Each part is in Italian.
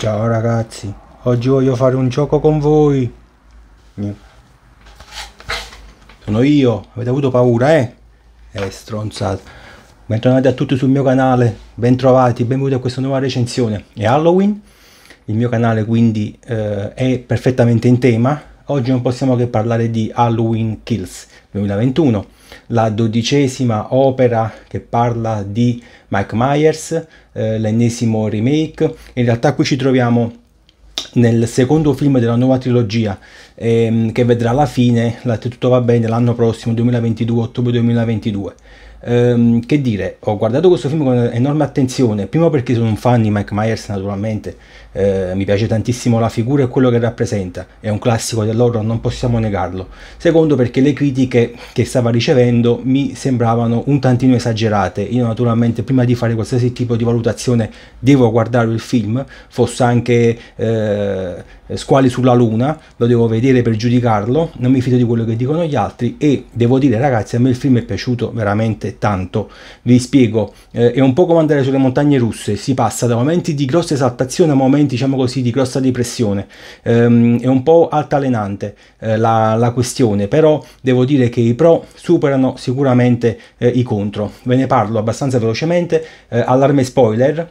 Ciao ragazzi, oggi voglio fare un gioco con voi. Sono io, avete avuto paura, eh? Eh, stronzato. Bentornati a tutti sul mio canale, bentrovati, benvenuti a questa nuova recensione. È Halloween, il mio canale quindi eh, è perfettamente in tema. Oggi non possiamo che parlare di Halloween Kills 2021 la dodicesima opera che parla di Mike Myers, eh, l'ennesimo remake. In realtà qui ci troviamo nel secondo film della nuova trilogia ehm, che vedrà la fine, la, tutto va bene, l'anno prossimo, 2022, ottobre 2022. Ehm, che dire, ho guardato questo film con enorme attenzione, prima perché sono un fan di Mike Myers naturalmente, eh, mi piace tantissimo la figura e quello che rappresenta, è un classico dell'horror, non possiamo negarlo. Secondo perché le critiche che stava ricevendo mi sembravano un tantino esagerate, io naturalmente prima di fare qualsiasi tipo di valutazione devo guardare il film, fosse anche eh, Squali sulla Luna, lo devo vedere per giudicarlo, non mi fido di quello che dicono gli altri e devo dire ragazzi a me il film è piaciuto veramente tanto, vi spiego, eh, è un po' come andare sulle montagne russe, si passa da momenti di grossa esaltazione a momenti momenti diciamo così di grossa depressione ehm, è un po' altalenante eh, la, la, questione però devo dire che i pro superano sicuramente eh, i contro ve ne parlo abbastanza velocemente eh, allarme spoiler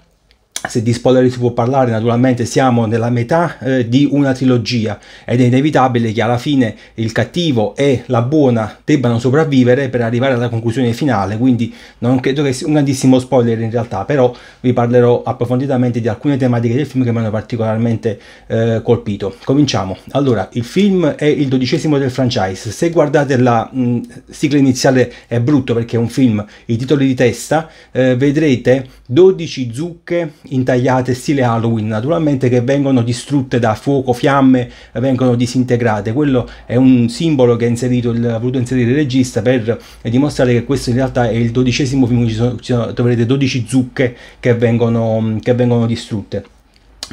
se di spoiler si può parlare, naturalmente siamo nella metà eh, di una trilogia ed è inevitabile che alla fine il cattivo e la buona debbano sopravvivere per arrivare alla conclusione finale, quindi non credo che sia un grandissimo spoiler in realtà, però vi parlerò approfonditamente di alcune tematiche del film che mi hanno particolarmente eh, colpito. Cominciamo. Allora, il film è il dodicesimo del franchise, se guardate la mh, mm, sigla iniziale è brutto perché è un film, i titoli di testa, eh, vedrete 12 zucche intagliate stile Halloween naturalmente che vengono distrutte da fuoco, fiamme, vengono disintegrate. Quello è un simbolo che ha, inserito ha voluto inserire il regista per eh, dimostrare che questo in realtà è il dodicesimo film, ci sono, ci sono, troverete 12 zucche che vengono, che vengono distrutte.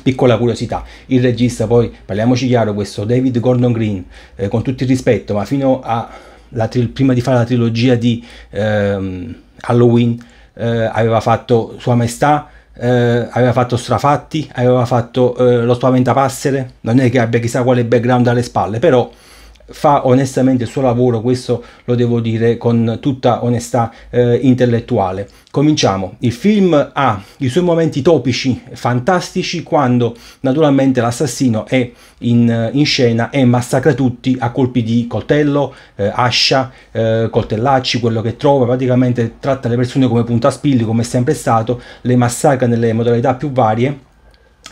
Piccola curiosità, il regista poi, parliamoci chiaro, questo David Gordon Green, eh, con tutto il rispetto, ma fino a la, prima di fare la trilogia di ehm, Halloween, eh, aveva fatto Sua Maestà, eh, aveva fatto Strafatti, aveva fatto eh, lo Spaventapassere, non è che abbia chissà quale background alle spalle, però fa onestamente il suo lavoro, questo lo devo dire con tutta onestà eh, intellettuale. Cominciamo, il film ha i suoi momenti topici, fantastici, quando naturalmente l'assassino è in, in, scena e massacra tutti a colpi di coltello, eh, ascia, eh, coltellacci, quello che trova, praticamente tratta le persone come puntaspilli, come è sempre stato, le massacra nelle modalità più varie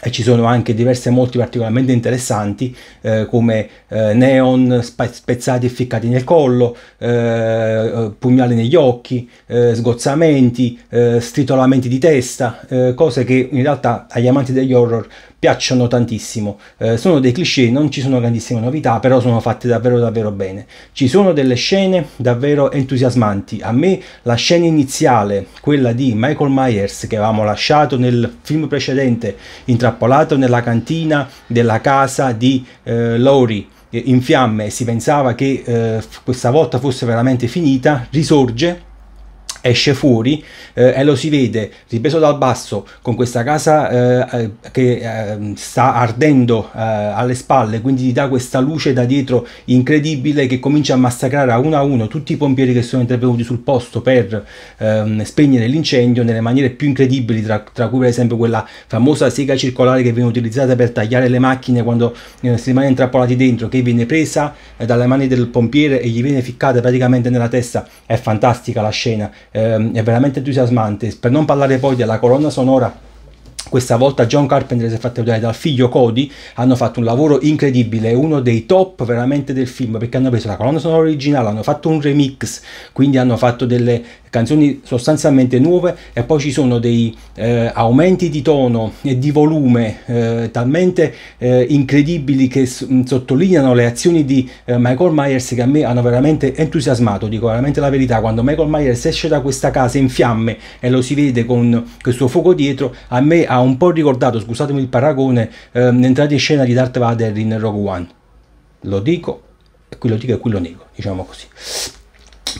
e ci sono anche diverse molti particolarmente interessanti eh, come eh, neon spezzati e ficcati nel collo, eh, eh pugnali negli occhi, eh, sgozzamenti, eh, stritolamenti di testa, cose che in realtà agli amanti degli horror piacciono tantissimo. sono dei cliché, non ci sono grandissime novità, però sono fatte davvero davvero bene. Ci sono delle scene davvero entusiasmanti. A me la scena iniziale, quella di Michael Myers che avevamo lasciato nel film precedente intrappolato intrappolato nella cantina della casa di eh, Lori in fiamme e si pensava che eh, questa volta fosse veramente finita, risorge esce fuori eh, e lo si vede ripreso dal basso con questa casa eh, eh che eh, sta ardendo eh, alle spalle, quindi gli dà questa luce da dietro incredibile che comincia a massacrare a uno a uno tutti i pompieri che sono intervenuti sul posto per ehm, spegnere l'incendio nelle maniere più incredibili, tra, tra, cui per esempio quella famosa sega circolare che viene utilizzata per tagliare le macchine quando eh, si rimane intrappolati dentro, che viene presa dalle mani del pompiere e gli viene ficcata praticamente nella testa. È fantastica la scena ehm, è veramente entusiasmante. Per non parlare poi della colonna sonora questa volta John Carpenter si è fatto aiutare dal figlio Cody, hanno fatto un lavoro incredibile, uno dei top veramente del film, perché hanno preso la colonna sonora originale, hanno fatto un remix, quindi hanno fatto delle, canzoni sostanzialmente nuove e poi ci sono dei eh, aumenti di tono e di volume eh, talmente eh, incredibili che mm, sottolineano le azioni di eh, Michael Myers che a me hanno veramente entusiasmato, dico veramente la verità, quando Michael Myers esce da questa casa in fiamme e lo si vede con questo fuoco dietro, a me ha un po' ricordato, scusatemi il paragone, ehm, l'entrata in scena di Darth Vader in Rogue One. Lo dico, e qui lo dico e qui lo nego, diciamo così.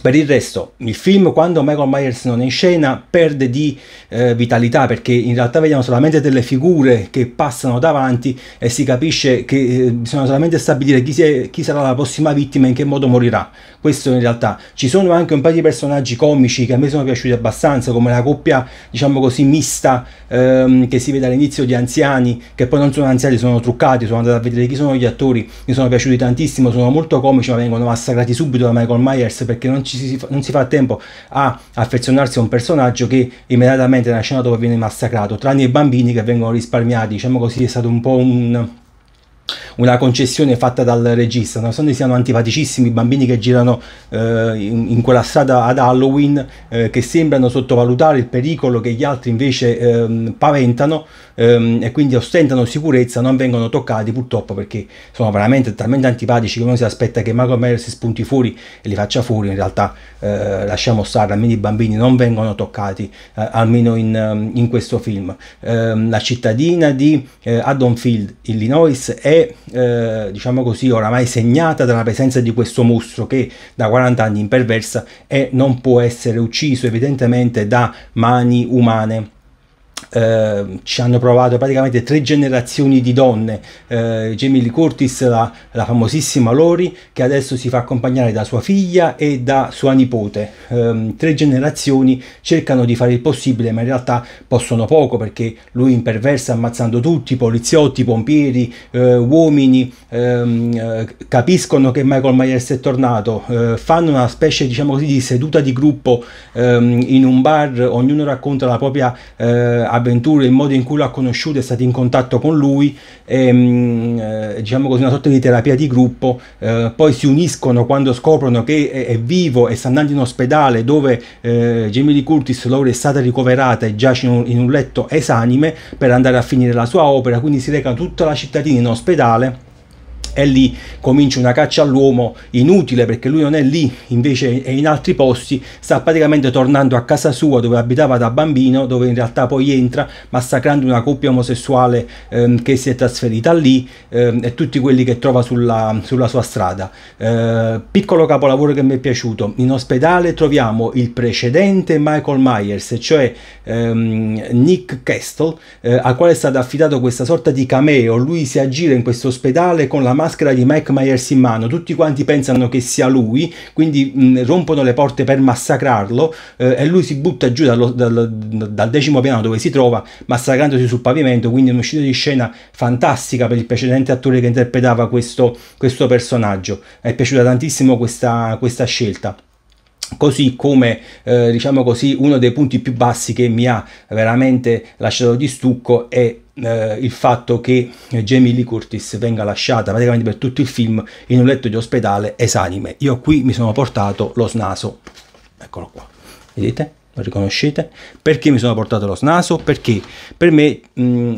Per il resto, il film quando Michael Myers non è in scena perde di eh, vitalità perché in realtà vediamo solamente delle figure che passano davanti e si capisce che eh, bisogna solamente stabilire chi, è, chi, sarà la prossima vittima e in che modo morirà. Questo in realtà. Ci sono anche un paio di personaggi comici che a me sono piaciuti abbastanza, come la coppia, diciamo così, mista ehm, che si vede all'inizio di anziani, che poi non sono anziani, sono truccati, sono andato a vedere chi sono gli attori, mi sono piaciuti tantissimo, sono molto comici ma vengono massacrati subito da Michael Myers perché non non, si, non si fa tempo a affezionarsi a un personaggio che immediatamente nella scena dopo viene massacrato, tranne i bambini che vengono risparmiati, diciamo così è stato un po' un, una concessione fatta dal regista, nonostante siano antipaticissimi i bambini che girano eh, in, in, quella strada ad Halloween, eh, che sembrano sottovalutare il pericolo che gli altri invece eh, paventano, ehm, e quindi ostentano sicurezza, non vengono toccati purtroppo perché sono veramente talmente antipatici che uno si aspetta che Michael Myers si spunti fuori e li faccia fuori, in realtà eh, lasciamo stare, almeno i bambini non vengono toccati, eh, almeno in, ehm, in, questo film. Eh, la cittadina di eh, Haddonfield, Illinois, è eh, diciamo così oramai segnata dalla presenza di questo mostro che da 40 anni imperversa e non può essere ucciso evidentemente da mani umane Ehm, ci hanno provato praticamente tre generazioni di donne, eh, Jamie Lee Curtis, la, la, famosissima Lori, che adesso si fa accompagnare da sua figlia e da sua nipote. Eh, tre generazioni cercano di fare il possibile, ma in realtà possono poco perché lui imperversa ammazzando tutti, poliziotti, pompieri, eh, uomini, ehm, eh, capiscono che Michael Myers è tornato, eh, fanno una specie diciamo così di seduta di gruppo ehm, in un bar, ognuno racconta la propria eh, avventure, il modo in cui l'ha conosciuto, è stato in contatto con lui, e, mm, eh, diciamo così una sorta di terapia di gruppo, eh, poi si uniscono quando scoprono che è, è, vivo e sta andando in ospedale dove eh, Jamie Lee Curtis Laura è stata ricoverata e giace in un, in un letto esanime per andare a finire la sua opera, quindi si recano tutta la cittadina in ospedale e lì comincia una caccia all'uomo inutile perché lui non è lì, invece è in altri posti, sta praticamente tornando a casa sua dove abitava da bambino, dove in realtà poi entra massacrando una coppia omosessuale ehm, che si è trasferita lì ehm, e tutti quelli che trova sulla, sulla sua strada. Eh, piccolo capolavoro che mi è piaciuto, in ospedale troviamo il precedente Michael Myers, cioè ehm, Nick Kestel, eh, al quale è stato affidato questa sorta di cameo, lui si aggira in questo ospedale con la mano maschera di Mike Myers in mano, tutti quanti pensano che sia lui, quindi mh, rompono le porte per massacrarlo eh, e lui si butta giù dallo, dal, dal, decimo piano dove si trova, massacrandosi sul pavimento, quindi un'uscita di scena fantastica per il precedente attore che interpretava questo, questo personaggio. È piaciuta tantissimo questa, questa scelta così come eh, diciamo così uno dei punti più bassi che mi ha veramente lasciato di stucco è eh, il fatto che Jamie Lee Curtis venga lasciata praticamente per tutto il film in un letto di ospedale esanime. Io qui mi sono portato lo snaso, eccolo qua, vedete? lo riconoscete? Perché mi sono portato lo snaso? Perché per me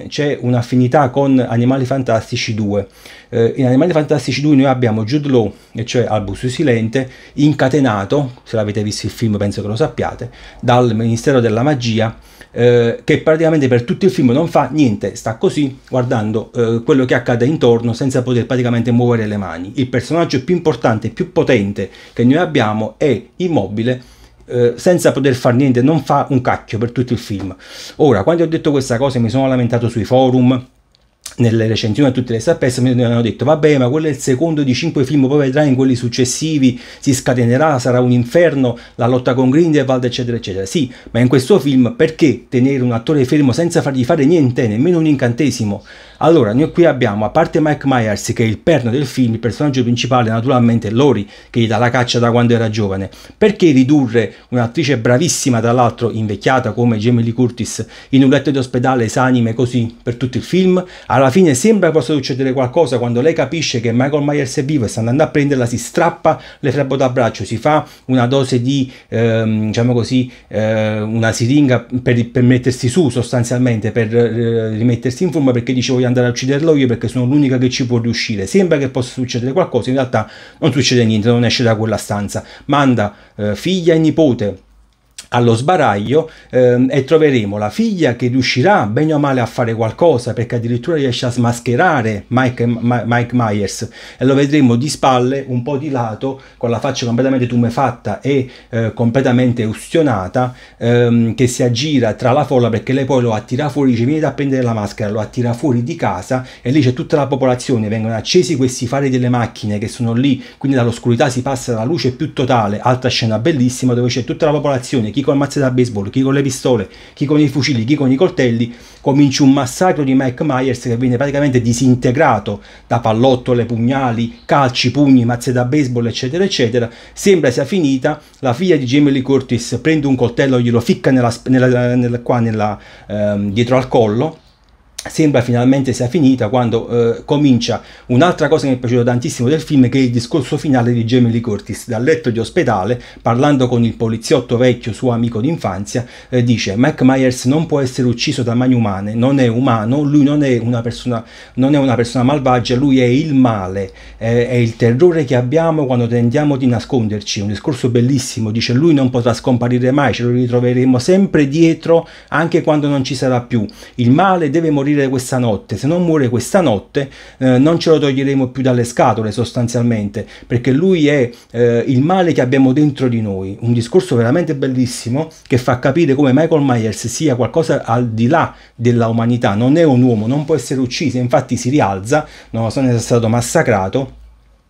c'è un'affinità con Animali Fantastici 2. Eh, in Animali Fantastici 2 noi abbiamo Jude Law, cioè Albus Silente, incatenato, se l'avete visto il film penso che lo sappiate, dal Ministero della Magia eh, che praticamente per tutto il film non fa niente, sta così guardando eh, quello che accade intorno senza poter praticamente muovere le mani. Il personaggio più importante, e più potente che noi abbiamo è immobile eh, senza poter fare niente, non fa un cacchio per tutto il film. Ora, quando ho detto questa cosa mi sono lamentato sui forum, nelle recensioni a tutte le sapesse mi hanno detto vabbè ma quello è il secondo di cinque film poi vedrai in quelli successivi si scatenerà sarà un inferno la lotta con Grindelwald eccetera eccetera sì ma in questo film perché tenere un attore fermo senza fargli fare niente nemmeno un incantesimo allora noi qui abbiamo a parte Mike Myers che è il perno del film il personaggio principale naturalmente è Lori che gli dà la caccia da quando era giovane perché ridurre un'attrice bravissima tra l'altro invecchiata come Jamie Lee Curtis in un letto di ospedale esanime così per tutto il film a alla fine sembra possa succedere qualcosa quando lei capisce che Michael Myers è vivo e sta andando a prenderla, si strappa le flebbo da braccio, si fa una dose di, ehm, diciamo così, eh, una siringa per, per, mettersi su sostanzialmente, per eh, rimettersi in forma perché dice voglio andare a ucciderlo io perché sono l'unica che ci può riuscire. Sembra che possa succedere qualcosa, in realtà non succede niente, non esce da quella stanza. Manda eh, figlia e nipote allo sbaraglio ehm, e troveremo la figlia che riuscirà bene o male a fare qualcosa perché addirittura riesce a smascherare Mike, Ma, Mike Myers e lo vedremo di spalle un po' di lato con la faccia completamente tumefatta e eh, completamente ustionata ehm, che si aggira tra la folla perché lei poi lo attira fuori dice vieni da prendere la maschera lo attira fuori di casa e lì c'è tutta la popolazione vengono accesi questi fari delle macchine che sono lì quindi dall'oscurità si passa alla luce più totale altra scena bellissima dove c'è tutta la popolazione chi con col mazze da baseball, chi con le pistole, chi con i fucili, chi con i coltelli, comincia un massacro di Mike Myers che viene praticamente disintegrato da pallottole, pugnali, calci, pugni, mazze da baseball, eccetera, eccetera. Sembra sia finita, la figlia di Jamie Lee Curtis prende un coltello, glielo ficca nella, nella, nella, qua, ehm, dietro al collo sembra finalmente sia finita quando eh, comincia un'altra cosa che mi è piaciuta tantissimo del film che è il discorso finale di Jamie Lee Curtis dal letto di ospedale parlando con il poliziotto vecchio suo amico d'infanzia eh, dice Mike Myers non può essere ucciso da mani umane non è umano lui non è una persona, è una persona malvagia lui è il male eh, è il terrore che abbiamo quando tentiamo di nasconderci un discorso bellissimo dice lui non potrà scomparire mai ce lo ritroveremo sempre dietro anche quando non ci sarà più il male deve morire morire questa notte, se non muore questa notte eh, non ce lo toglieremo più dalle scatole sostanzialmente, perché lui è eh, il male che abbiamo dentro di noi, un discorso veramente bellissimo che fa capire come Michael Myers sia qualcosa al di là della umanità, non è un uomo, non può essere ucciso, infatti si rialza, nonostante sia stato massacrato,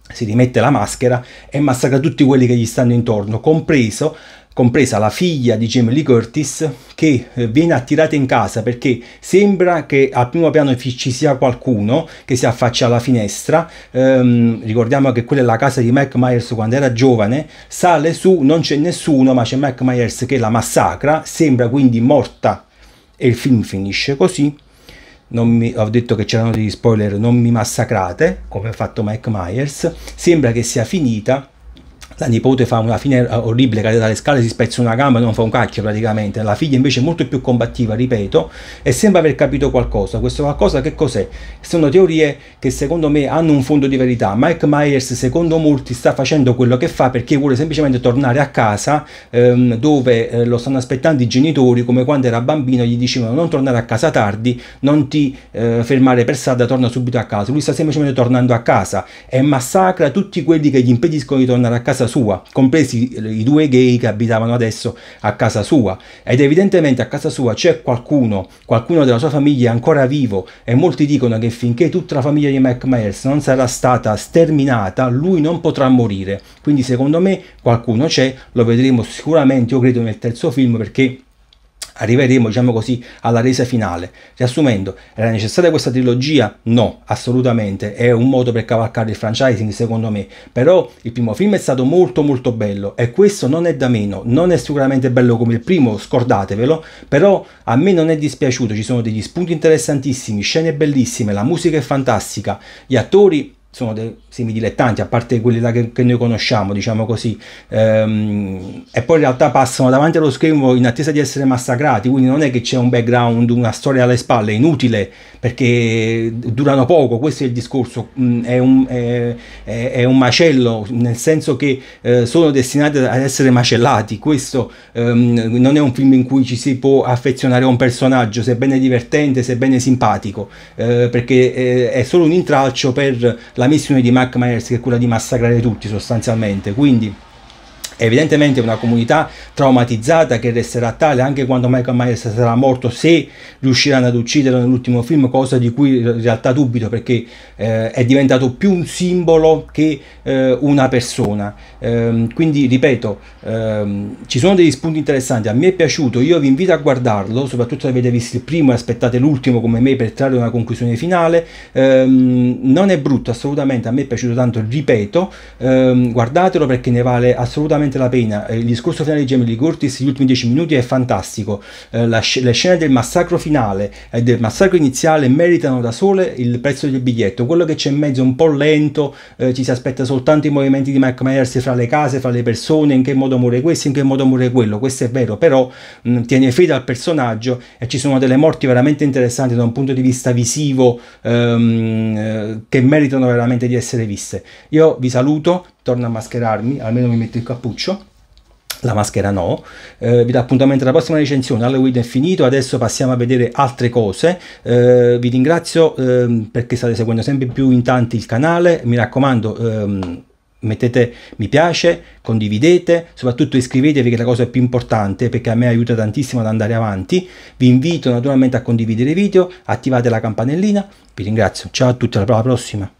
si rimette la maschera e massacra tutti quelli che gli stanno intorno, compreso compresa la figlia di Jamie Lee Curtis, che eh, viene attirata in casa perché sembra che al primo piano ci sia qualcuno che si affaccia alla finestra. Ehm, ricordiamo che quella è la casa di Mike Myers quando era giovane. Sale su, non c'è nessuno, ma c'è Mike Myers che la massacra. Sembra quindi morta e il film finisce così. Mi, ho detto che c'erano degli spoiler, non mi massacrate, come ha fatto Mike Myers. Sembra che sia finita la nipote fa una fine eh, orribile, cade dalle scale, si spezza una gamba e non fa un cacchio praticamente. La figlia invece è molto più combattiva, ripeto, e sembra aver capito qualcosa. Questo qualcosa che cos'è? Sono teorie che secondo me hanno un fondo di verità. Mike Myers, secondo molti, sta facendo quello che fa perché vuole semplicemente tornare a casa ehm, dove eh, lo stanno aspettando i genitori, come quando era bambino gli dicevano non tornare a casa tardi, non ti eh, fermare per strada, torna subito a casa. Lui sta semplicemente tornando a casa e massacra tutti quelli che gli impediscono di tornare a casa casa sua, compresi i due gay che abitavano adesso a casa sua. Ed evidentemente a casa sua c'è qualcuno, qualcuno della sua famiglia è ancora vivo e molti dicono che finché tutta la famiglia di Mike Myers non sarà stata sterminata, lui non potrà morire. Quindi secondo me qualcuno c'è, lo vedremo sicuramente, io credo nel terzo film perché arriveremo, diciamo così, alla resa finale. Riassumendo, era necessaria questa trilogia? No, assolutamente, è un modo per cavalcare il franchising secondo me, però il primo film è stato molto molto bello e questo non è da meno, non è sicuramente bello come il primo, scordatevelo, però a me non è dispiaciuto, ci sono degli spunti interessantissimi, scene bellissime, la musica è fantastica, gli attori sono dei semidilettanti, a parte quelli che, che, noi conosciamo, diciamo così, ehm, e poi in realtà passano davanti allo schermo in attesa di essere massacrati, quindi non è che c'è un background, una storia alle spalle, è inutile perché durano poco, questo è il discorso, mm, è, un, è, è, è un, macello, nel senso che eh, sono destinati ad essere macellati, questo ehm, non è un film in cui ci si può affezionare a un personaggio, sebbene divertente, sebbene simpatico, eh, perché eh, è solo un intralcio per la la missione di Mac Myers che è quella di massacrare tutti sostanzialmente, quindi Evidentemente una comunità traumatizzata che resterà tale anche quando Michael Myers sarà morto se riusciranno ad ucciderlo nell'ultimo film, cosa di cui in realtà dubito perché eh, è diventato più un simbolo che eh, una persona. Ehm, quindi ripeto, ehm, ci sono degli spunti interessanti, a me è piaciuto, io vi invito a guardarlo, soprattutto se avete visto il primo e aspettate l'ultimo come me per trarre una conclusione finale. Ehm, non è brutto assolutamente, a me è piaciuto tanto, ripeto, ehm, guardatelo perché ne vale assolutamente veramente la pena. Eh, il discorso finale di Jamie Lee Curtis, gli ultimi dieci minuti, è fantastico. Eh, la, le scene del massacro finale e del massacro iniziale meritano da sole il prezzo del biglietto. Quello che c'è in mezzo è un po' lento, eh, ci si aspetta soltanto i movimenti di Mike Myers fra le case, fra le persone, in che modo muore questo, in che modo muore quello. Questo è vero, però mh, tiene fede al personaggio e ci sono delle morti veramente interessanti da un punto di vista visivo ehm, eh, che meritano veramente di essere viste. Io vi saluto, torna a mascherarmi, almeno mi metto il cappuccio la maschera no, eh, vi do appuntamento alla prossima recensione, Halloween è finito, adesso passiamo a vedere altre cose, eh, vi ringrazio eh, perché state seguendo sempre più in tanti il canale, mi raccomando ehm, mettete mi piace, condividete, soprattutto iscrivetevi che è la cosa più importante perché a me aiuta tantissimo ad andare avanti, vi invito naturalmente a condividere i video, attivate la campanellina, vi ringrazio, ciao a tutti, alla prossima!